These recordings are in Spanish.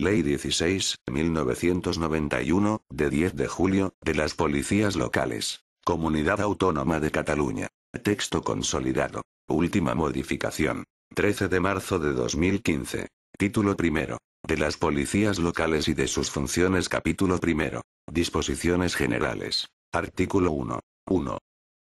Ley 16, 1991, de 10 de julio, de las policías locales. Comunidad Autónoma de Cataluña. Texto consolidado. Última modificación. 13 de marzo de 2015. Título primero. De las policías locales y de sus funciones. Capítulo primero. Disposiciones generales. Artículo 1. 1.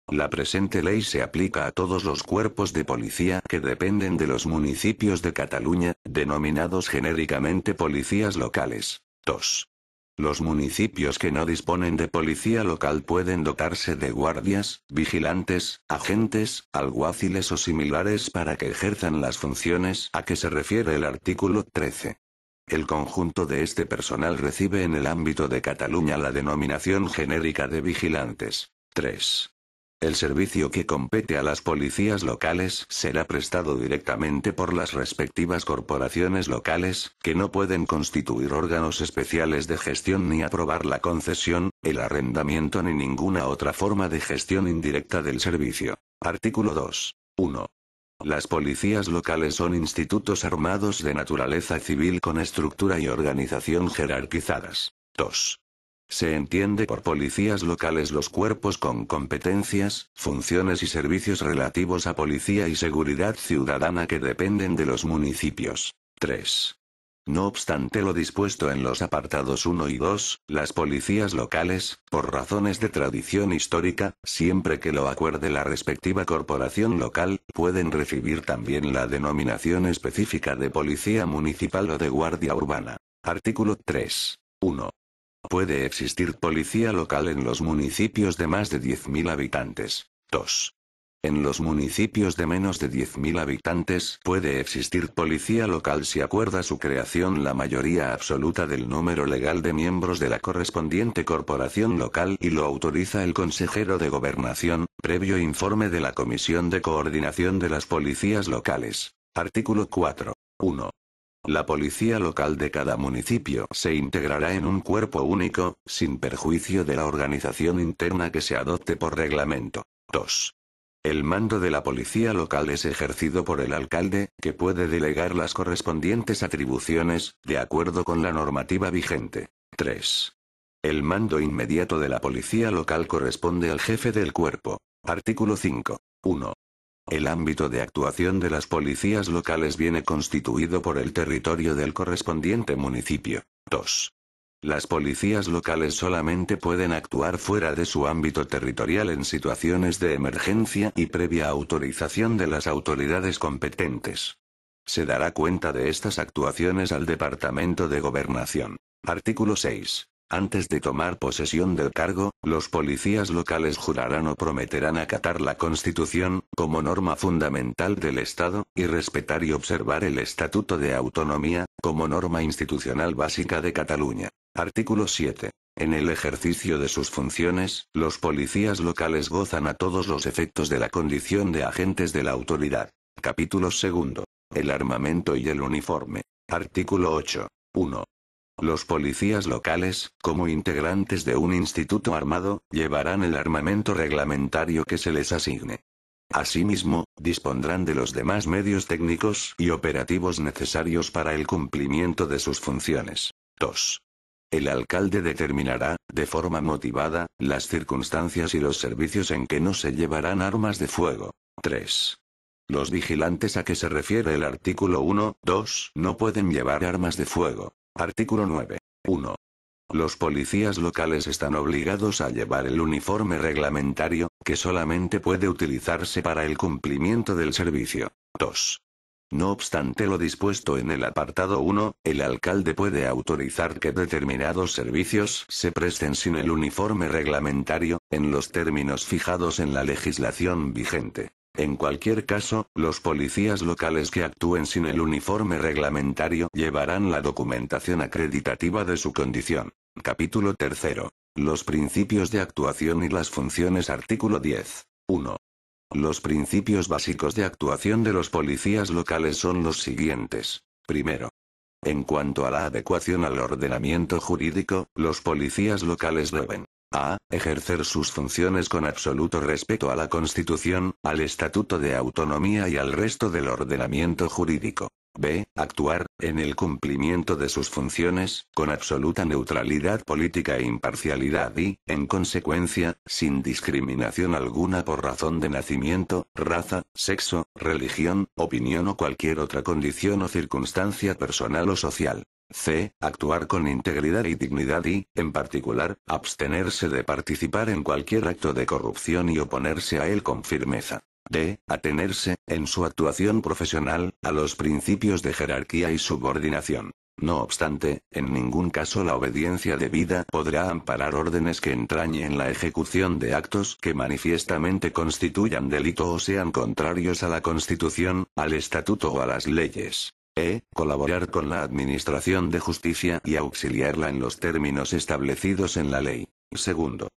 La presente ley se aplica a todos los cuerpos de policía que dependen de los municipios de Cataluña, denominados genéricamente policías locales. 2. Los municipios que no disponen de policía local pueden dotarse de guardias, vigilantes, agentes, alguaciles o similares para que ejerzan las funciones a que se refiere el artículo 13. El conjunto de este personal recibe en el ámbito de Cataluña la denominación genérica de vigilantes. 3. El servicio que compete a las policías locales será prestado directamente por las respectivas corporaciones locales, que no pueden constituir órganos especiales de gestión ni aprobar la concesión, el arrendamiento ni ninguna otra forma de gestión indirecta del servicio. Artículo 2. 1. Las policías locales son institutos armados de naturaleza civil con estructura y organización jerarquizadas. 2. Se entiende por policías locales los cuerpos con competencias, funciones y servicios relativos a policía y seguridad ciudadana que dependen de los municipios. 3. No obstante lo dispuesto en los apartados 1 y 2, las policías locales, por razones de tradición histórica, siempre que lo acuerde la respectiva corporación local, pueden recibir también la denominación específica de policía municipal o de guardia urbana. Artículo 3. 1. Puede existir policía local en los municipios de más de 10.000 habitantes. 2. En los municipios de menos de 10.000 habitantes puede existir policía local si acuerda su creación la mayoría absoluta del número legal de miembros de la correspondiente corporación local y lo autoriza el consejero de gobernación, previo informe de la Comisión de Coordinación de las Policías Locales. Artículo 4. 1. La policía local de cada municipio se integrará en un cuerpo único, sin perjuicio de la organización interna que se adopte por reglamento. 2. El mando de la policía local es ejercido por el alcalde, que puede delegar las correspondientes atribuciones, de acuerdo con la normativa vigente. 3. El mando inmediato de la policía local corresponde al jefe del cuerpo. Artículo 5. 1. El ámbito de actuación de las policías locales viene constituido por el territorio del correspondiente municipio. 2. Las policías locales solamente pueden actuar fuera de su ámbito territorial en situaciones de emergencia y previa autorización de las autoridades competentes. Se dará cuenta de estas actuaciones al Departamento de Gobernación. Artículo 6. Antes de tomar posesión del cargo, los policías locales jurarán o prometerán acatar la Constitución, como norma fundamental del Estado, y respetar y observar el Estatuto de Autonomía, como norma institucional básica de Cataluña. Artículo 7. En el ejercicio de sus funciones, los policías locales gozan a todos los efectos de la condición de agentes de la autoridad. Capítulo 2. El armamento y el uniforme. Artículo 8. 1. Los policías locales, como integrantes de un instituto armado, llevarán el armamento reglamentario que se les asigne. Asimismo, dispondrán de los demás medios técnicos y operativos necesarios para el cumplimiento de sus funciones. 2. El alcalde determinará, de forma motivada, las circunstancias y los servicios en que no se llevarán armas de fuego. 3. Los vigilantes a que se refiere el artículo 1, 2, no pueden llevar armas de fuego. Artículo 9. 1. Los policías locales están obligados a llevar el uniforme reglamentario, que solamente puede utilizarse para el cumplimiento del servicio. 2. No obstante lo dispuesto en el apartado 1, el alcalde puede autorizar que determinados servicios se presten sin el uniforme reglamentario, en los términos fijados en la legislación vigente. En cualquier caso, los policías locales que actúen sin el uniforme reglamentario llevarán la documentación acreditativa de su condición. Capítulo 3. Los principios de actuación y las funciones. Artículo 10. 1. Los principios básicos de actuación de los policías locales son los siguientes. Primero. En cuanto a la adecuación al ordenamiento jurídico, los policías locales deben a. Ejercer sus funciones con absoluto respeto a la Constitución, al Estatuto de Autonomía y al resto del ordenamiento jurídico. B. Actuar, en el cumplimiento de sus funciones, con absoluta neutralidad política e imparcialidad y, en consecuencia, sin discriminación alguna por razón de nacimiento, raza, sexo, religión, opinión o cualquier otra condición o circunstancia personal o social c. Actuar con integridad y dignidad y, en particular, abstenerse de participar en cualquier acto de corrupción y oponerse a él con firmeza. D. Atenerse, en su actuación profesional, a los principios de jerarquía y subordinación. No obstante, en ningún caso la obediencia debida podrá amparar órdenes que entrañen la ejecución de actos que manifiestamente constituyan delito o sean contrarios a la Constitución, al Estatuto o a las leyes e. colaborar con la Administración de Justicia y auxiliarla en los términos establecidos en la ley. Segundo.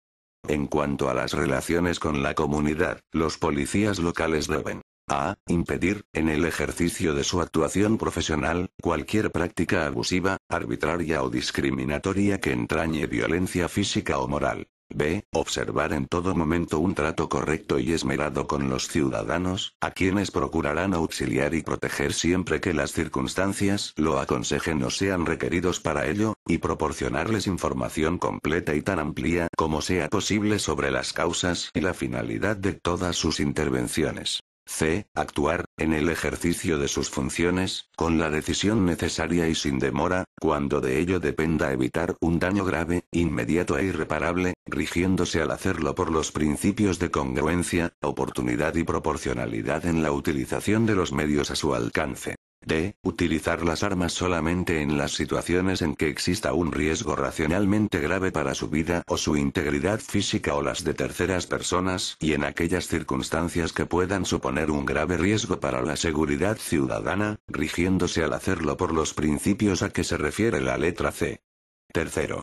En cuanto a las relaciones con la comunidad, los policías locales deben a. Impedir, en el ejercicio de su actuación profesional, cualquier práctica abusiva, arbitraria o discriminatoria que entrañe violencia física o moral. B. Observar en todo momento un trato correcto y esmerado con los ciudadanos, a quienes procurarán auxiliar y proteger siempre que las circunstancias lo aconsejen o sean requeridos para ello, y proporcionarles información completa y tan amplia como sea posible sobre las causas y la finalidad de todas sus intervenciones c. Actuar, en el ejercicio de sus funciones, con la decisión necesaria y sin demora, cuando de ello dependa evitar un daño grave, inmediato e irreparable, rigiéndose al hacerlo por los principios de congruencia, oportunidad y proporcionalidad en la utilización de los medios a su alcance. D. Utilizar las armas solamente en las situaciones en que exista un riesgo racionalmente grave para su vida o su integridad física o las de terceras personas y en aquellas circunstancias que puedan suponer un grave riesgo para la seguridad ciudadana, rigiéndose al hacerlo por los principios a que se refiere la letra C. Tercero.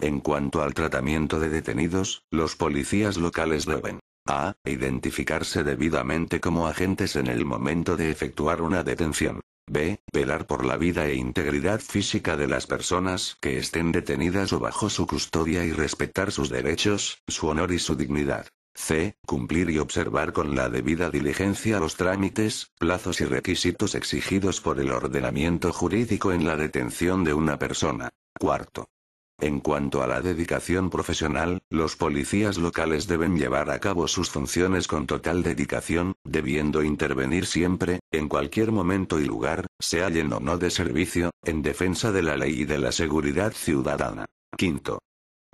En cuanto al tratamiento de detenidos, los policías locales deben a. Identificarse debidamente como agentes en el momento de efectuar una detención. B. Velar por la vida e integridad física de las personas que estén detenidas o bajo su custodia y respetar sus derechos, su honor y su dignidad. C. Cumplir y observar con la debida diligencia los trámites, plazos y requisitos exigidos por el ordenamiento jurídico en la detención de una persona. Cuarto. En cuanto a la dedicación profesional, los policías locales deben llevar a cabo sus funciones con total dedicación, debiendo intervenir siempre, en cualquier momento y lugar, se hallen o no de servicio, en defensa de la ley y de la seguridad ciudadana. Quinto,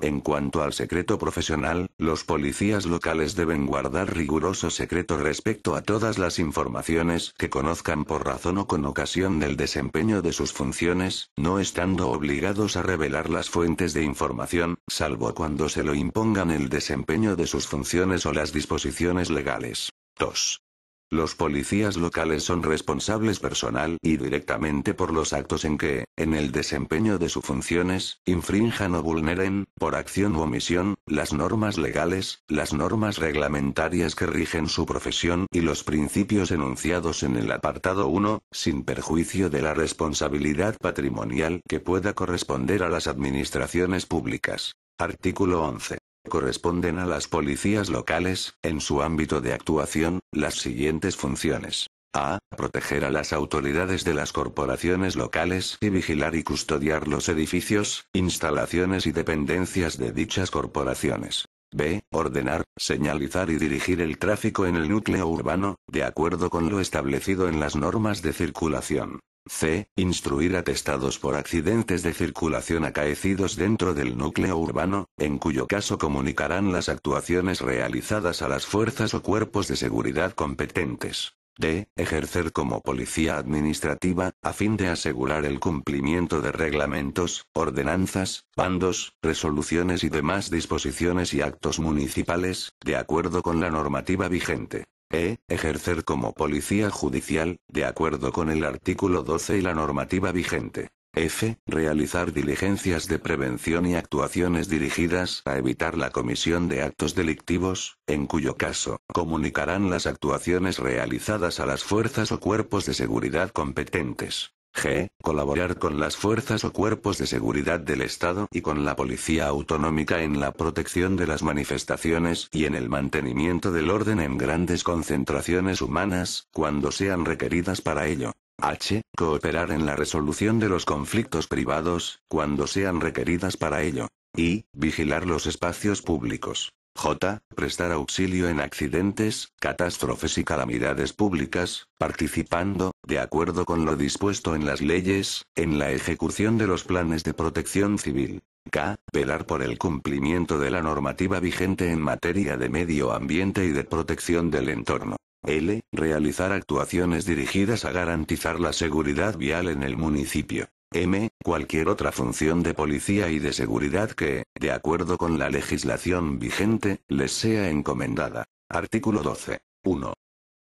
en cuanto al secreto profesional, los policías locales deben guardar riguroso secreto respecto a todas las informaciones que conozcan por razón o con ocasión del desempeño de sus funciones, no estando obligados a revelar las fuentes de información, salvo cuando se lo impongan el desempeño de sus funciones o las disposiciones legales. 2. Los policías locales son responsables personal y directamente por los actos en que, en el desempeño de sus funciones, infrinjan o vulneren, por acción u omisión, las normas legales, las normas reglamentarias que rigen su profesión y los principios enunciados en el apartado 1, sin perjuicio de la responsabilidad patrimonial que pueda corresponder a las administraciones públicas. Artículo 11. Corresponden a las policías locales, en su ámbito de actuación, las siguientes funciones. A. Proteger a las autoridades de las corporaciones locales y vigilar y custodiar los edificios, instalaciones y dependencias de dichas corporaciones. B. Ordenar, señalizar y dirigir el tráfico en el núcleo urbano, de acuerdo con lo establecido en las normas de circulación. C. Instruir atestados por accidentes de circulación acaecidos dentro del núcleo urbano, en cuyo caso comunicarán las actuaciones realizadas a las fuerzas o cuerpos de seguridad competentes. D. Ejercer como policía administrativa, a fin de asegurar el cumplimiento de reglamentos, ordenanzas, bandos, resoluciones y demás disposiciones y actos municipales, de acuerdo con la normativa vigente e. Ejercer como policía judicial, de acuerdo con el artículo 12 y la normativa vigente. F. Realizar diligencias de prevención y actuaciones dirigidas a evitar la comisión de actos delictivos, en cuyo caso, comunicarán las actuaciones realizadas a las fuerzas o cuerpos de seguridad competentes. G. Colaborar con las fuerzas o cuerpos de seguridad del Estado y con la policía autonómica en la protección de las manifestaciones y en el mantenimiento del orden en grandes concentraciones humanas, cuando sean requeridas para ello. H. Cooperar en la resolución de los conflictos privados, cuando sean requeridas para ello. Y. Vigilar los espacios públicos. J. Prestar auxilio en accidentes, catástrofes y calamidades públicas, participando, de acuerdo con lo dispuesto en las leyes, en la ejecución de los planes de protección civil. K. Velar por el cumplimiento de la normativa vigente en materia de medio ambiente y de protección del entorno. L. Realizar actuaciones dirigidas a garantizar la seguridad vial en el municipio m. cualquier otra función de policía y de seguridad que, de acuerdo con la legislación vigente, les sea encomendada. Artículo 12. 1.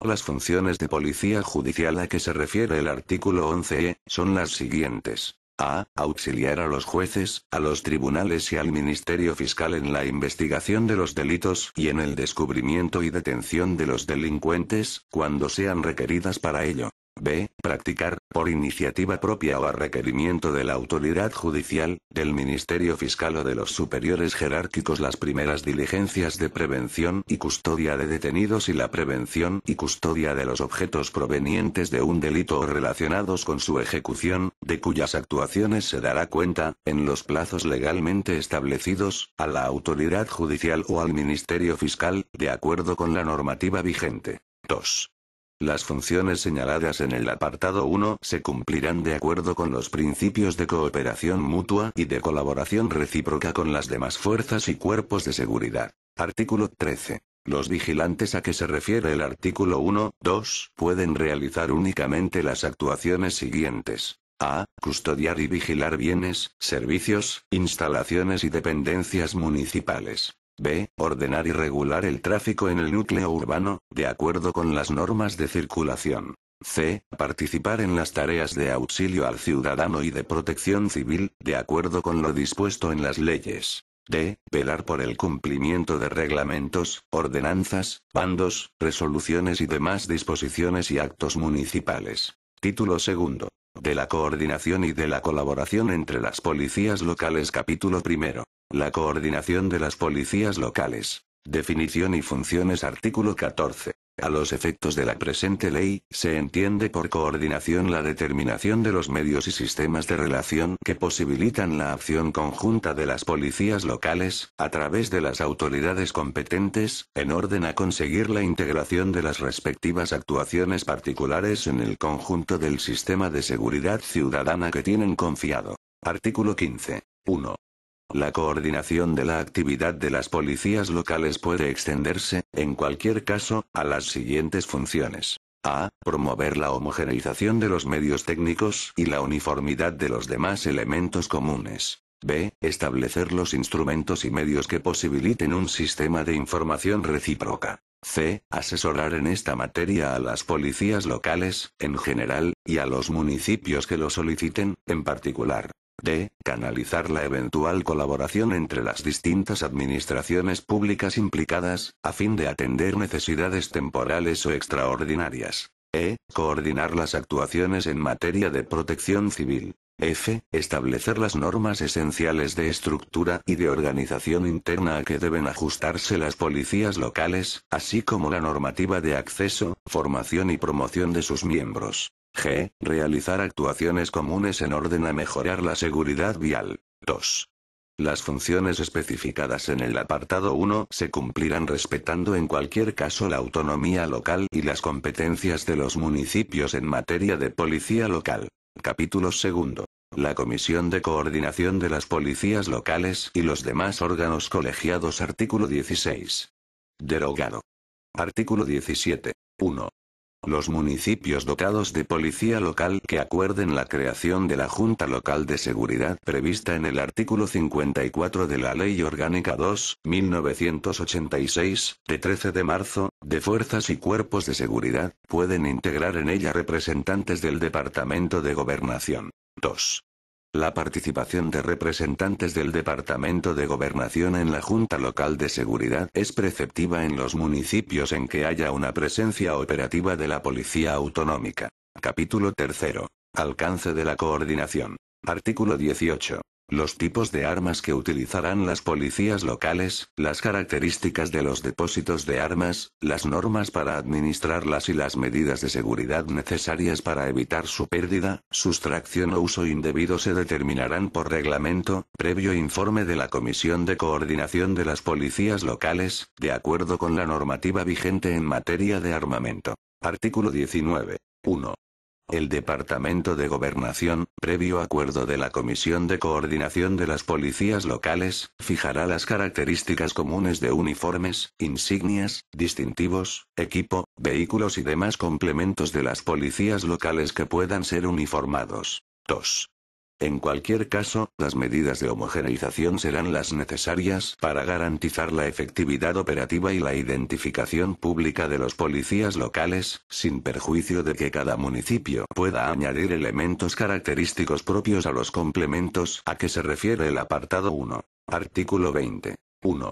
Las funciones de policía judicial a que se refiere el artículo 11e e, son las siguientes. A. Auxiliar a los jueces, a los tribunales y al Ministerio Fiscal en la investigación de los delitos y en el descubrimiento y detención de los delincuentes, cuando sean requeridas para ello. B. Practicar, por iniciativa propia o a requerimiento de la autoridad judicial, del Ministerio Fiscal o de los superiores jerárquicos las primeras diligencias de prevención y custodia de detenidos y la prevención y custodia de los objetos provenientes de un delito o relacionados con su ejecución, de cuyas actuaciones se dará cuenta, en los plazos legalmente establecidos, a la autoridad judicial o al Ministerio Fiscal, de acuerdo con la normativa vigente. 2. Las funciones señaladas en el apartado 1 se cumplirán de acuerdo con los principios de cooperación mutua y de colaboración recíproca con las demás fuerzas y cuerpos de seguridad. Artículo 13. Los vigilantes a que se refiere el artículo 1, 2, pueden realizar únicamente las actuaciones siguientes. A. Custodiar y vigilar bienes, servicios, instalaciones y dependencias municipales. B. Ordenar y regular el tráfico en el núcleo urbano, de acuerdo con las normas de circulación. C. Participar en las tareas de auxilio al ciudadano y de protección civil, de acuerdo con lo dispuesto en las leyes. D. Velar por el cumplimiento de reglamentos, ordenanzas, bandos, resoluciones y demás disposiciones y actos municipales. Título segundo. De la coordinación y de la colaboración entre las policías locales. Capítulo primero. La coordinación de las policías locales. Definición y funciones Artículo 14. A los efectos de la presente ley, se entiende por coordinación la determinación de los medios y sistemas de relación que posibilitan la acción conjunta de las policías locales, a través de las autoridades competentes, en orden a conseguir la integración de las respectivas actuaciones particulares en el conjunto del sistema de seguridad ciudadana que tienen confiado. Artículo 15. 1. La coordinación de la actividad de las policías locales puede extenderse, en cualquier caso, a las siguientes funciones. A. Promover la homogeneización de los medios técnicos y la uniformidad de los demás elementos comunes. B. Establecer los instrumentos y medios que posibiliten un sistema de información recíproca. C. Asesorar en esta materia a las policías locales, en general, y a los municipios que lo soliciten, en particular d. canalizar la eventual colaboración entre las distintas administraciones públicas implicadas, a fin de atender necesidades temporales o extraordinarias. E. Coordinar las actuaciones en materia de protección civil. F. Establecer las normas esenciales de estructura y de organización interna a que deben ajustarse las policías locales, así como la normativa de acceso, formación y promoción de sus miembros. G. Realizar actuaciones comunes en orden a mejorar la seguridad vial. 2. Las funciones especificadas en el apartado 1 se cumplirán respetando en cualquier caso la autonomía local y las competencias de los municipios en materia de policía local. Capítulo 2. La Comisión de Coordinación de las Policías Locales y los demás órganos colegiados. Artículo 16. Derogado. Artículo 17. 1. Los municipios dotados de policía local que acuerden la creación de la Junta Local de Seguridad prevista en el artículo 54 de la Ley Orgánica 2, 1986, de 13 de marzo, de fuerzas y cuerpos de seguridad, pueden integrar en ella representantes del Departamento de Gobernación. 2. La participación de representantes del Departamento de Gobernación en la Junta Local de Seguridad es preceptiva en los municipios en que haya una presencia operativa de la Policía Autonómica. Capítulo 3. Alcance de la coordinación. Artículo 18 los tipos de armas que utilizarán las policías locales, las características de los depósitos de armas, las normas para administrarlas y las medidas de seguridad necesarias para evitar su pérdida, sustracción o uso indebido se determinarán por reglamento, previo informe de la Comisión de Coordinación de las Policías Locales, de acuerdo con la normativa vigente en materia de armamento. Artículo 19. 1. El Departamento de Gobernación, previo acuerdo de la Comisión de Coordinación de las Policías Locales, fijará las características comunes de uniformes, insignias, distintivos, equipo, vehículos y demás complementos de las policías locales que puedan ser uniformados. 2. En cualquier caso, las medidas de homogeneización serán las necesarias para garantizar la efectividad operativa y la identificación pública de los policías locales, sin perjuicio de que cada municipio pueda añadir elementos característicos propios a los complementos a que se refiere el apartado 1. Artículo 20. 1.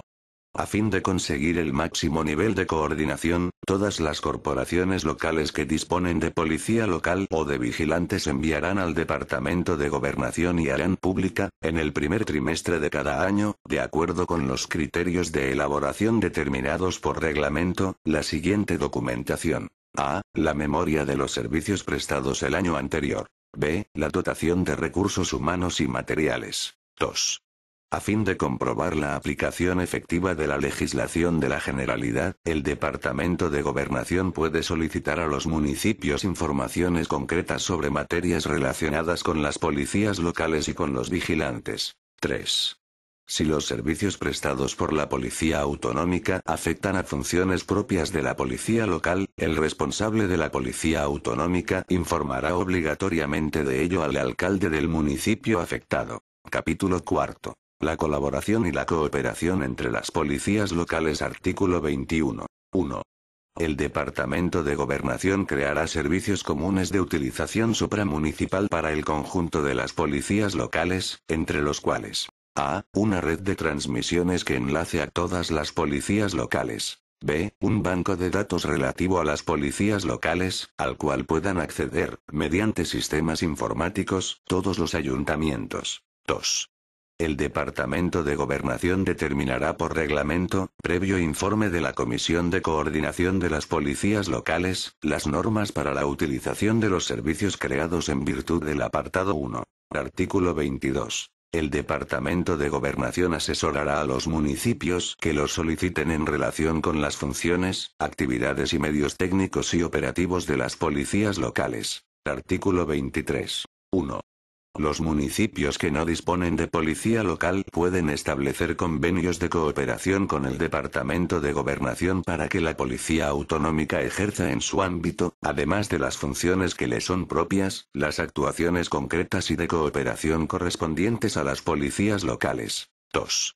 A fin de conseguir el máximo nivel de coordinación, todas las corporaciones locales que disponen de policía local o de vigilantes enviarán al Departamento de Gobernación y harán pública, en el primer trimestre de cada año, de acuerdo con los criterios de elaboración determinados por reglamento, la siguiente documentación. A. La memoria de los servicios prestados el año anterior. B. La dotación de recursos humanos y materiales. 2. A fin de comprobar la aplicación efectiva de la legislación de la Generalidad, el Departamento de Gobernación puede solicitar a los municipios informaciones concretas sobre materias relacionadas con las policías locales y con los vigilantes. 3. Si los servicios prestados por la policía autonómica afectan a funciones propias de la policía local, el responsable de la policía autonómica informará obligatoriamente de ello al alcalde del municipio afectado. Capítulo 4. La colaboración y la cooperación entre las policías locales Artículo 21. 1. El Departamento de Gobernación creará servicios comunes de utilización supramunicipal para el conjunto de las policías locales, entre los cuales a. Una red de transmisiones que enlace a todas las policías locales. B. Un banco de datos relativo a las policías locales, al cual puedan acceder, mediante sistemas informáticos, todos los ayuntamientos. 2. El Departamento de Gobernación determinará por reglamento, previo informe de la Comisión de Coordinación de las Policías Locales, las normas para la utilización de los servicios creados en virtud del apartado 1. Artículo 22. El Departamento de Gobernación asesorará a los municipios que lo soliciten en relación con las funciones, actividades y medios técnicos y operativos de las policías locales. Artículo 23. 1. Los municipios que no disponen de policía local pueden establecer convenios de cooperación con el Departamento de Gobernación para que la policía autonómica ejerza en su ámbito, además de las funciones que le son propias, las actuaciones concretas y de cooperación correspondientes a las policías locales. 2.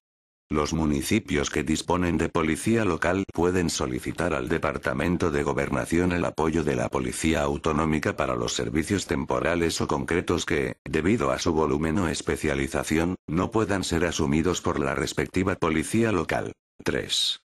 Los municipios que disponen de policía local pueden solicitar al Departamento de Gobernación el apoyo de la Policía Autonómica para los servicios temporales o concretos que, debido a su volumen o especialización, no puedan ser asumidos por la respectiva policía local. 3.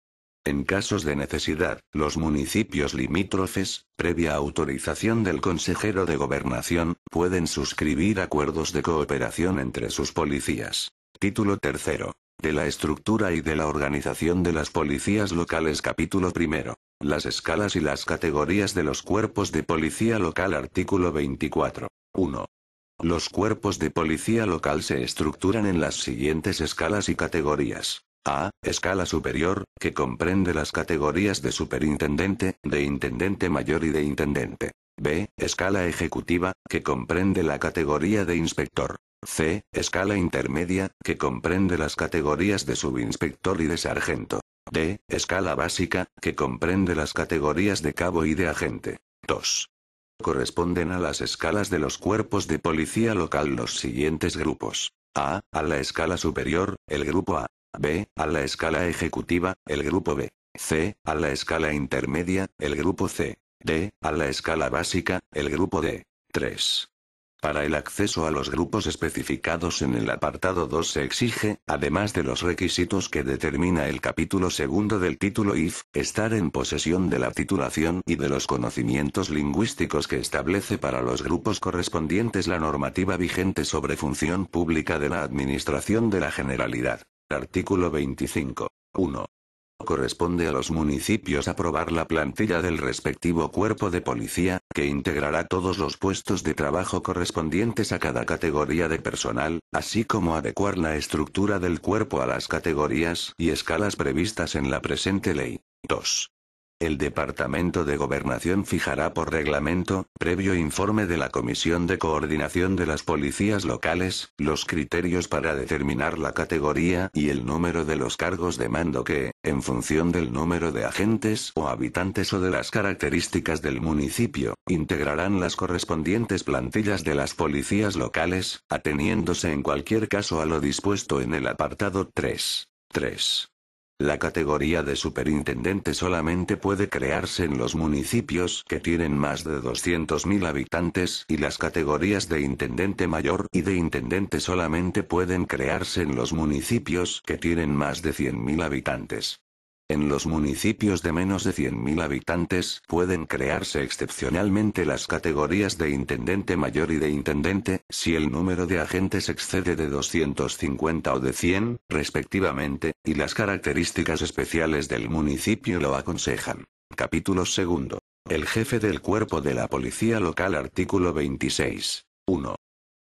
En casos de necesidad, los municipios limítrofes, previa autorización del consejero de gobernación, pueden suscribir acuerdos de cooperación entre sus policías. Título tercero. De la estructura y de la organización de las policías locales capítulo primero. Las escalas y las categorías de los cuerpos de policía local artículo 24. 1. Los cuerpos de policía local se estructuran en las siguientes escalas y categorías. A. Escala superior, que comprende las categorías de superintendente, de intendente mayor y de intendente. B. Escala ejecutiva, que comprende la categoría de inspector. C. Escala intermedia, que comprende las categorías de subinspector y de sargento. D. Escala básica, que comprende las categorías de cabo y de agente. 2. Corresponden a las escalas de los cuerpos de policía local los siguientes grupos. A. A la escala superior, el grupo A. B. A la escala ejecutiva, el grupo B. C. A la escala intermedia, el grupo C. D. A la escala básica, el grupo D. 3. Para el acceso a los grupos especificados en el apartado 2 se exige, además de los requisitos que determina el capítulo segundo del título IF, estar en posesión de la titulación y de los conocimientos lingüísticos que establece para los grupos correspondientes la normativa vigente sobre función pública de la Administración de la Generalidad. Artículo 25. 1. Corresponde a los municipios aprobar la plantilla del respectivo cuerpo de policía, que integrará todos los puestos de trabajo correspondientes a cada categoría de personal, así como adecuar la estructura del cuerpo a las categorías y escalas previstas en la presente ley. 2. El Departamento de Gobernación fijará por reglamento, previo informe de la Comisión de Coordinación de las Policías Locales, los criterios para determinar la categoría y el número de los cargos de mando que, en función del número de agentes o habitantes o de las características del municipio, integrarán las correspondientes plantillas de las policías locales, ateniéndose en cualquier caso a lo dispuesto en el apartado 3. 3. La categoría de superintendente solamente puede crearse en los municipios que tienen más de 200.000 habitantes y las categorías de intendente mayor y de intendente solamente pueden crearse en los municipios que tienen más de 100.000 habitantes. En los municipios de menos de 100.000 habitantes pueden crearse excepcionalmente las categorías de intendente mayor y de intendente, si el número de agentes excede de 250 o de 100, respectivamente, y las características especiales del municipio lo aconsejan. Capítulo 2. El jefe del cuerpo de la policía local artículo 26. 1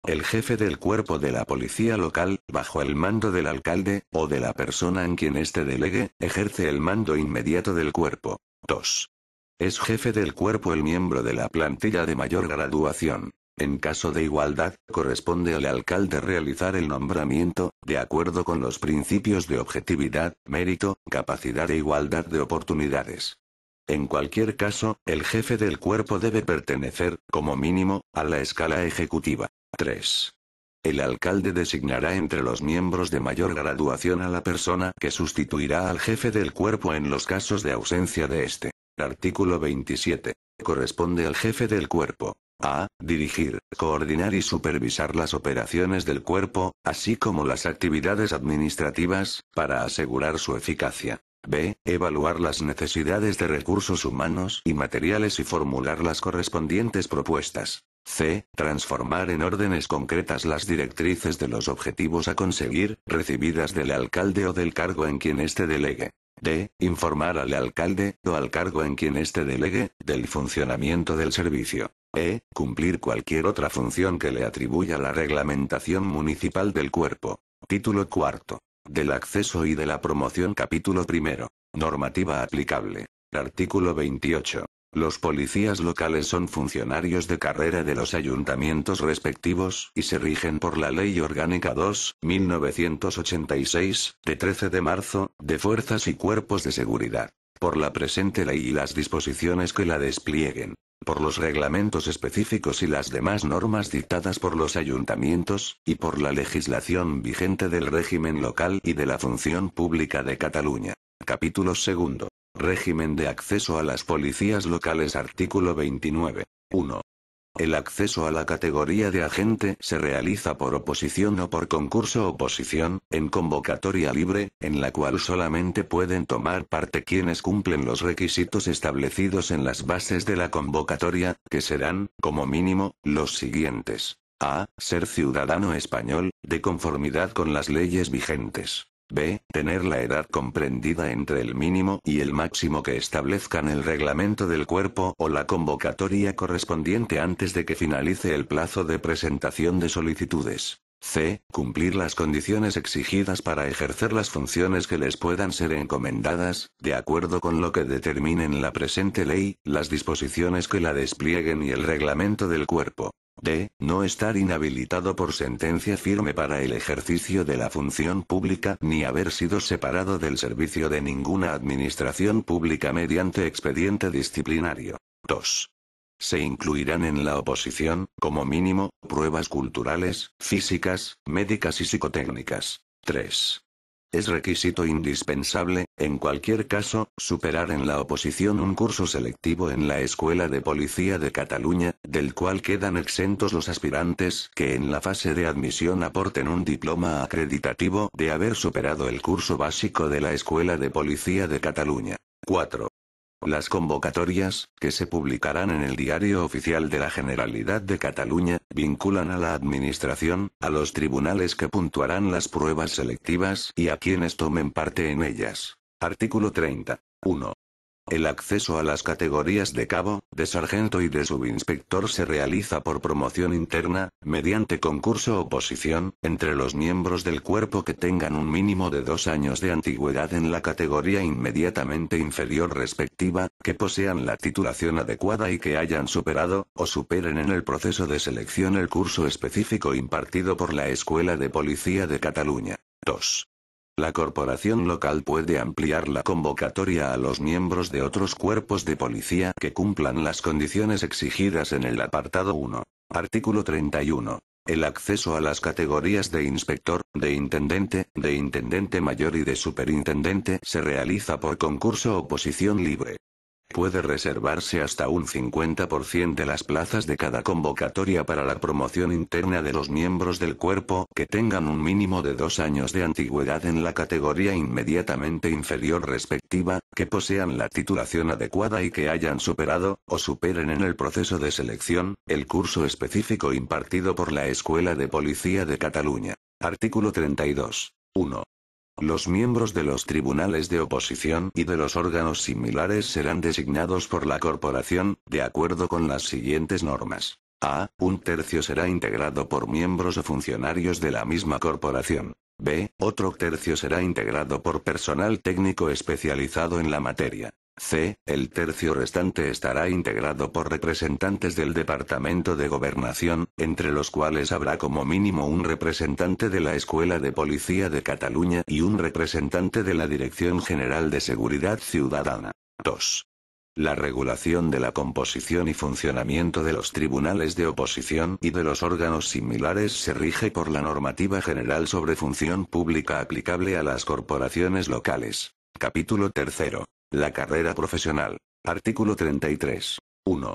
el jefe del cuerpo de la policía local, bajo el mando del alcalde, o de la persona en quien éste delegue, ejerce el mando inmediato del cuerpo. 2. Es jefe del cuerpo el miembro de la plantilla de mayor graduación. En caso de igualdad, corresponde al alcalde realizar el nombramiento, de acuerdo con los principios de objetividad, mérito, capacidad e igualdad de oportunidades. En cualquier caso, el jefe del cuerpo debe pertenecer, como mínimo, a la escala ejecutiva. 3. El alcalde designará entre los miembros de mayor graduación a la persona que sustituirá al jefe del cuerpo en los casos de ausencia de este. Artículo 27. Corresponde al jefe del cuerpo. A. Dirigir, coordinar y supervisar las operaciones del cuerpo, así como las actividades administrativas, para asegurar su eficacia. B. Evaluar las necesidades de recursos humanos y materiales y formular las correspondientes propuestas. C. Transformar en órdenes concretas las directrices de los objetivos a conseguir, recibidas del alcalde o del cargo en quien éste delegue. D. Informar al alcalde, o al cargo en quien éste delegue, del funcionamiento del servicio. E. Cumplir cualquier otra función que le atribuya la reglamentación municipal del cuerpo. Título cuarto. Del acceso y de la promoción capítulo primero. Normativa aplicable. Artículo 28. Los policías locales son funcionarios de carrera de los ayuntamientos respectivos y se rigen por la Ley Orgánica 2, 1986, de 13 de marzo, de fuerzas y cuerpos de seguridad, por la presente ley y las disposiciones que la desplieguen, por los reglamentos específicos y las demás normas dictadas por los ayuntamientos, y por la legislación vigente del régimen local y de la función pública de Cataluña. Capítulo 2. Régimen de acceso a las policías locales Artículo 29. 1. El acceso a la categoría de agente se realiza por oposición o por concurso oposición, en convocatoria libre, en la cual solamente pueden tomar parte quienes cumplen los requisitos establecidos en las bases de la convocatoria, que serán, como mínimo, los siguientes. A. Ser ciudadano español, de conformidad con las leyes vigentes. B. Tener la edad comprendida entre el mínimo y el máximo que establezcan el reglamento del cuerpo o la convocatoria correspondiente antes de que finalice el plazo de presentación de solicitudes. C. Cumplir las condiciones exigidas para ejercer las funciones que les puedan ser encomendadas, de acuerdo con lo que determinen la presente ley, las disposiciones que la desplieguen y el reglamento del cuerpo. D. No estar inhabilitado por sentencia firme para el ejercicio de la función pública ni haber sido separado del servicio de ninguna administración pública mediante expediente disciplinario. 2. Se incluirán en la oposición, como mínimo, pruebas culturales, físicas, médicas y psicotécnicas. 3. Es requisito indispensable, en cualquier caso, superar en la oposición un curso selectivo en la Escuela de Policía de Cataluña, del cual quedan exentos los aspirantes que en la fase de admisión aporten un diploma acreditativo de haber superado el curso básico de la Escuela de Policía de Cataluña. 4. Las convocatorias, que se publicarán en el Diario Oficial de la Generalidad de Cataluña, vinculan a la Administración, a los tribunales que puntuarán las pruebas selectivas y a quienes tomen parte en ellas. Artículo 30. 1. El acceso a las categorías de cabo, de sargento y de subinspector se realiza por promoción interna, mediante concurso o posición, entre los miembros del cuerpo que tengan un mínimo de dos años de antigüedad en la categoría inmediatamente inferior respectiva, que posean la titulación adecuada y que hayan superado, o superen en el proceso de selección el curso específico impartido por la Escuela de Policía de Cataluña. 2. La corporación local puede ampliar la convocatoria a los miembros de otros cuerpos de policía que cumplan las condiciones exigidas en el apartado 1. Artículo 31. El acceso a las categorías de inspector, de intendente, de intendente mayor y de superintendente se realiza por concurso o posición libre. Puede reservarse hasta un 50% de las plazas de cada convocatoria para la promoción interna de los miembros del cuerpo que tengan un mínimo de dos años de antigüedad en la categoría inmediatamente inferior respectiva, que posean la titulación adecuada y que hayan superado, o superen en el proceso de selección, el curso específico impartido por la Escuela de Policía de Cataluña. Artículo 32. 1. Los miembros de los tribunales de oposición y de los órganos similares serán designados por la corporación, de acuerdo con las siguientes normas. A. Un tercio será integrado por miembros o funcionarios de la misma corporación. B. Otro tercio será integrado por personal técnico especializado en la materia. C. El tercio restante estará integrado por representantes del Departamento de Gobernación, entre los cuales habrá como mínimo un representante de la Escuela de Policía de Cataluña y un representante de la Dirección General de Seguridad Ciudadana. 2. La regulación de la composición y funcionamiento de los tribunales de oposición y de los órganos similares se rige por la normativa general sobre función pública aplicable a las corporaciones locales. Capítulo 3. La carrera profesional. Artículo 33. 1.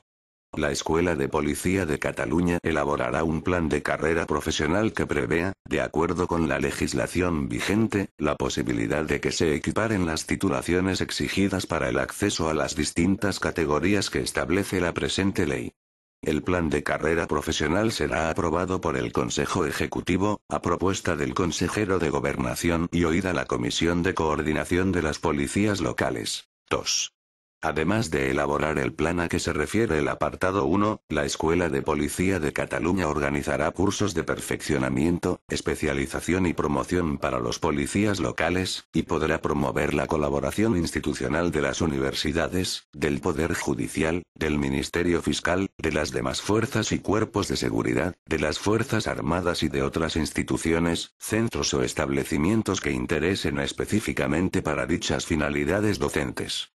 La Escuela de Policía de Cataluña elaborará un plan de carrera profesional que prevea, de acuerdo con la legislación vigente, la posibilidad de que se equiparen las titulaciones exigidas para el acceso a las distintas categorías que establece la presente ley. El plan de carrera profesional será aprobado por el Consejo Ejecutivo, a propuesta del consejero de Gobernación y oída la Comisión de Coordinación de las Policías Locales. 2. Además de elaborar el plan a que se refiere el apartado 1, la Escuela de Policía de Cataluña organizará cursos de perfeccionamiento, especialización y promoción para los policías locales, y podrá promover la colaboración institucional de las universidades, del Poder Judicial, del Ministerio Fiscal, de las demás fuerzas y cuerpos de seguridad, de las Fuerzas Armadas y de otras instituciones, centros o establecimientos que interesen específicamente para dichas finalidades docentes.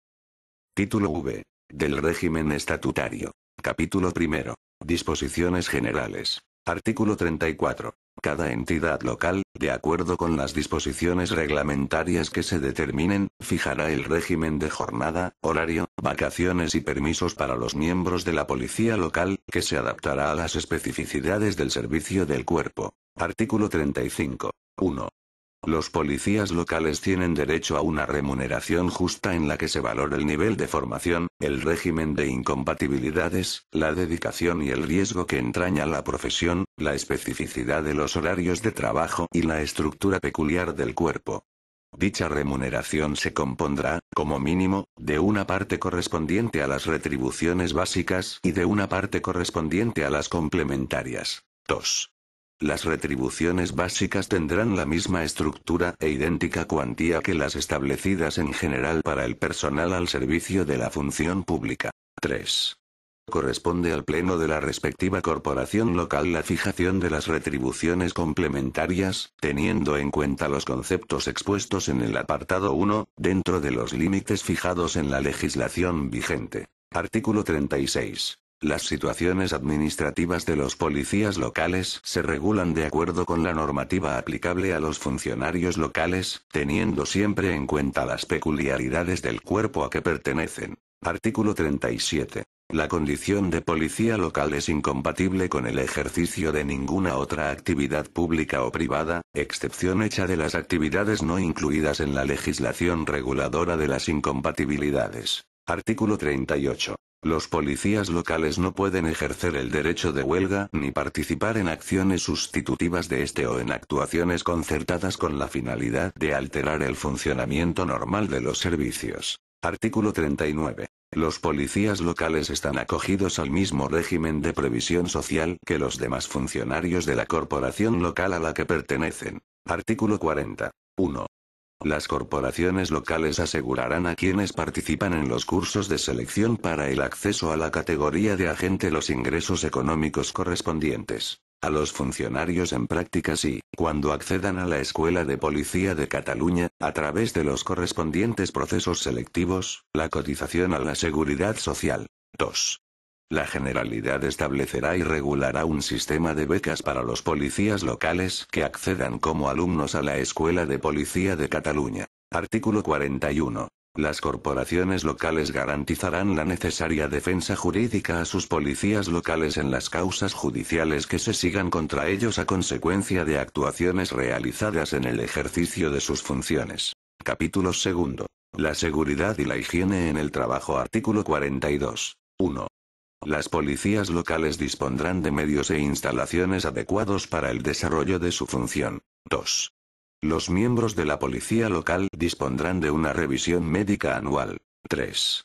Título V. Del régimen estatutario. Capítulo I. Disposiciones generales. Artículo 34. Cada entidad local, de acuerdo con las disposiciones reglamentarias que se determinen, fijará el régimen de jornada, horario, vacaciones y permisos para los miembros de la policía local, que se adaptará a las especificidades del servicio del cuerpo. Artículo 35. 1. Los policías locales tienen derecho a una remuneración justa en la que se valore el nivel de formación, el régimen de incompatibilidades, la dedicación y el riesgo que entraña la profesión, la especificidad de los horarios de trabajo y la estructura peculiar del cuerpo. Dicha remuneración se compondrá, como mínimo, de una parte correspondiente a las retribuciones básicas y de una parte correspondiente a las complementarias. 2. Las retribuciones básicas tendrán la misma estructura e idéntica cuantía que las establecidas en general para el personal al servicio de la función pública. 3. Corresponde al pleno de la respectiva corporación local la fijación de las retribuciones complementarias, teniendo en cuenta los conceptos expuestos en el apartado 1, dentro de los límites fijados en la legislación vigente. Artículo 36. Las situaciones administrativas de los policías locales se regulan de acuerdo con la normativa aplicable a los funcionarios locales, teniendo siempre en cuenta las peculiaridades del cuerpo a que pertenecen. Artículo 37. La condición de policía local es incompatible con el ejercicio de ninguna otra actividad pública o privada, excepción hecha de las actividades no incluidas en la legislación reguladora de las incompatibilidades. Artículo 38. Los policías locales no pueden ejercer el derecho de huelga ni participar en acciones sustitutivas de este o en actuaciones concertadas con la finalidad de alterar el funcionamiento normal de los servicios. Artículo 39. Los policías locales están acogidos al mismo régimen de previsión social que los demás funcionarios de la corporación local a la que pertenecen. Artículo 40. 1. Las corporaciones locales asegurarán a quienes participan en los cursos de selección para el acceso a la categoría de agente los ingresos económicos correspondientes. A los funcionarios en prácticas y, cuando accedan a la Escuela de Policía de Cataluña, a través de los correspondientes procesos selectivos, la cotización a la Seguridad Social. 2. La Generalidad establecerá y regulará un sistema de becas para los policías locales que accedan como alumnos a la Escuela de Policía de Cataluña. Artículo 41. Las corporaciones locales garantizarán la necesaria defensa jurídica a sus policías locales en las causas judiciales que se sigan contra ellos a consecuencia de actuaciones realizadas en el ejercicio de sus funciones. Capítulo 2. La seguridad y la higiene en el trabajo. Artículo 42. 1. Las policías locales dispondrán de medios e instalaciones adecuados para el desarrollo de su función. 2. Los miembros de la policía local dispondrán de una revisión médica anual. 3.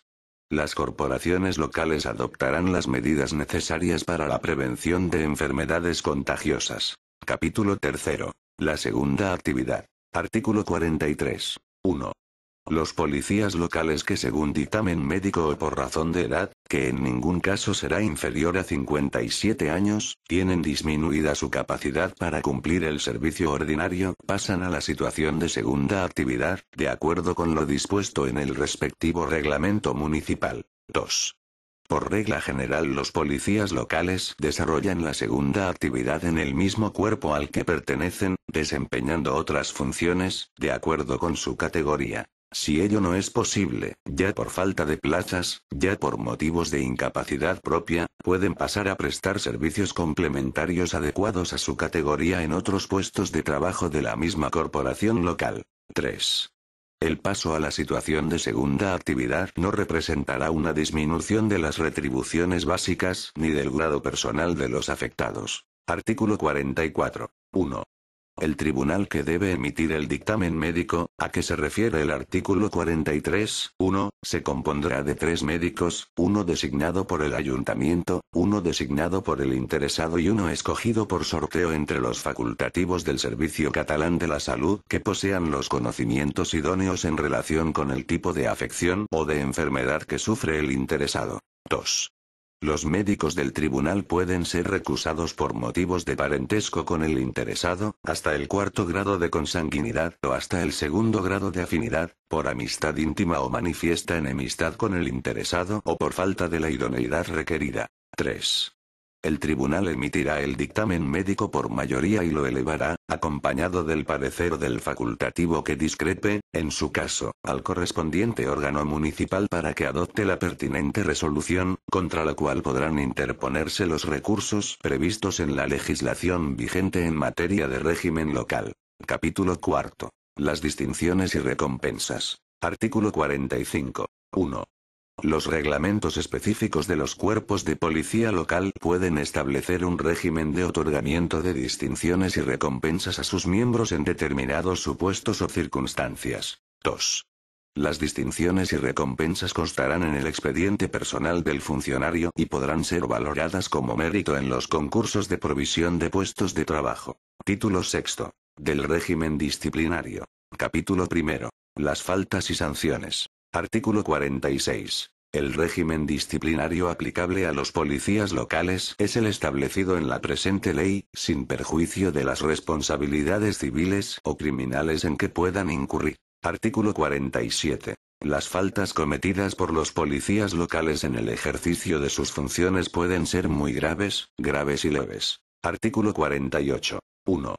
Las corporaciones locales adoptarán las medidas necesarias para la prevención de enfermedades contagiosas. Capítulo 3. La segunda actividad. Artículo 43. 1. Los policías locales que según dictamen médico o por razón de edad, que en ningún caso será inferior a 57 años, tienen disminuida su capacidad para cumplir el servicio ordinario, pasan a la situación de segunda actividad, de acuerdo con lo dispuesto en el respectivo reglamento municipal. 2. Por regla general los policías locales desarrollan la segunda actividad en el mismo cuerpo al que pertenecen, desempeñando otras funciones, de acuerdo con su categoría. Si ello no es posible, ya por falta de plazas, ya por motivos de incapacidad propia, pueden pasar a prestar servicios complementarios adecuados a su categoría en otros puestos de trabajo de la misma corporación local. 3. El paso a la situación de segunda actividad no representará una disminución de las retribuciones básicas ni del grado personal de los afectados. Artículo 44. 1 el tribunal que debe emitir el dictamen médico, a que se refiere el artículo 43, 1, se compondrá de tres médicos, uno designado por el ayuntamiento, uno designado por el interesado y uno escogido por sorteo entre los facultativos del Servicio Catalán de la Salud que posean los conocimientos idóneos en relación con el tipo de afección o de enfermedad que sufre el interesado. 2. Los médicos del tribunal pueden ser recusados por motivos de parentesco con el interesado, hasta el cuarto grado de consanguinidad o hasta el segundo grado de afinidad, por amistad íntima o manifiesta enemistad con el interesado o por falta de la idoneidad requerida. 3. El tribunal emitirá el dictamen médico por mayoría y lo elevará, acompañado del parecer del facultativo que discrepe, en su caso, al correspondiente órgano municipal para que adopte la pertinente resolución, contra la cual podrán interponerse los recursos previstos en la legislación vigente en materia de régimen local. Capítulo cuarto. Las distinciones y recompensas. Artículo 45. 1. Los reglamentos específicos de los cuerpos de policía local pueden establecer un régimen de otorgamiento de distinciones y recompensas a sus miembros en determinados supuestos o circunstancias. 2. Las distinciones y recompensas constarán en el expediente personal del funcionario y podrán ser valoradas como mérito en los concursos de provisión de puestos de trabajo. Título sexto. Del régimen disciplinario. Capítulo primero. Las faltas y sanciones. Artículo 46. El régimen disciplinario aplicable a los policías locales es el establecido en la presente ley, sin perjuicio de las responsabilidades civiles o criminales en que puedan incurrir. Artículo 47. Las faltas cometidas por los policías locales en el ejercicio de sus funciones pueden ser muy graves, graves y leves. Artículo 48. 1.